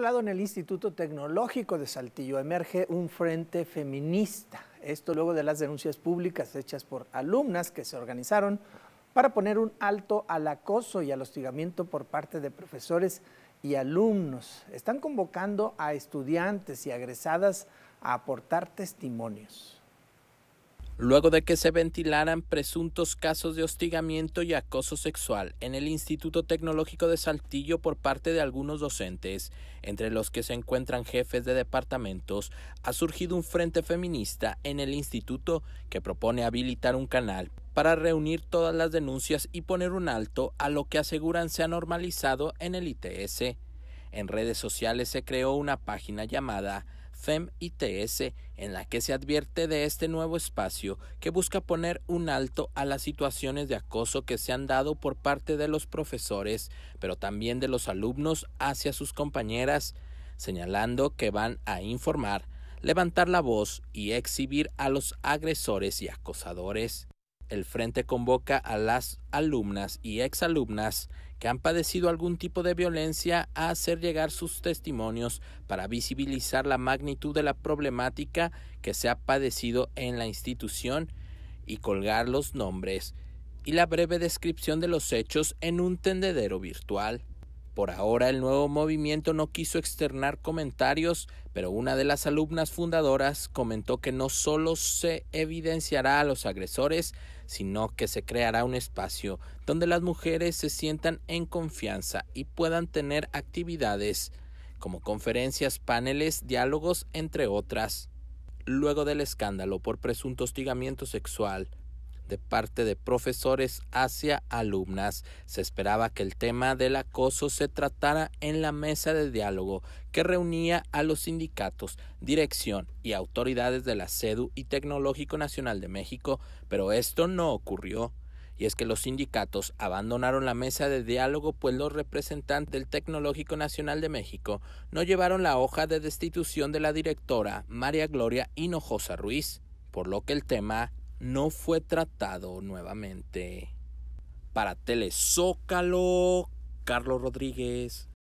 lado, en el Instituto Tecnológico de Saltillo emerge un frente feminista. Esto luego de las denuncias públicas hechas por alumnas que se organizaron para poner un alto al acoso y al hostigamiento por parte de profesores y alumnos. Están convocando a estudiantes y agresadas a aportar testimonios luego de que se ventilaran presuntos casos de hostigamiento y acoso sexual en el Instituto Tecnológico de Saltillo por parte de algunos docentes, entre los que se encuentran jefes de departamentos, ha surgido un frente feminista en el instituto que propone habilitar un canal para reunir todas las denuncias y poner un alto a lo que aseguran se ha normalizado en el ITS. En redes sociales se creó una página llamada FEM-ITS, en la que se advierte de este nuevo espacio que busca poner un alto a las situaciones de acoso que se han dado por parte de los profesores, pero también de los alumnos hacia sus compañeras, señalando que van a informar, levantar la voz y exhibir a los agresores y acosadores el Frente convoca a las alumnas y exalumnas que han padecido algún tipo de violencia a hacer llegar sus testimonios para visibilizar la magnitud de la problemática que se ha padecido en la institución y colgar los nombres y la breve descripción de los hechos en un tendedero virtual. Por ahora el nuevo movimiento no quiso externar comentarios, pero una de las alumnas fundadoras comentó que no solo se evidenciará a los agresores, sino que se creará un espacio donde las mujeres se sientan en confianza y puedan tener actividades como conferencias, paneles, diálogos, entre otras. Luego del escándalo por presunto hostigamiento sexual, de parte de profesores hacia alumnas. Se esperaba que el tema del acoso se tratara en la mesa de diálogo que reunía a los sindicatos, dirección y autoridades de la CEDU y Tecnológico Nacional de México, pero esto no ocurrió. Y es que los sindicatos abandonaron la mesa de diálogo pues los representantes del Tecnológico Nacional de México no llevaron la hoja de destitución de la directora María Gloria Hinojosa Ruiz, por lo que el tema no fue tratado nuevamente para Telezócalo, Carlos Rodríguez.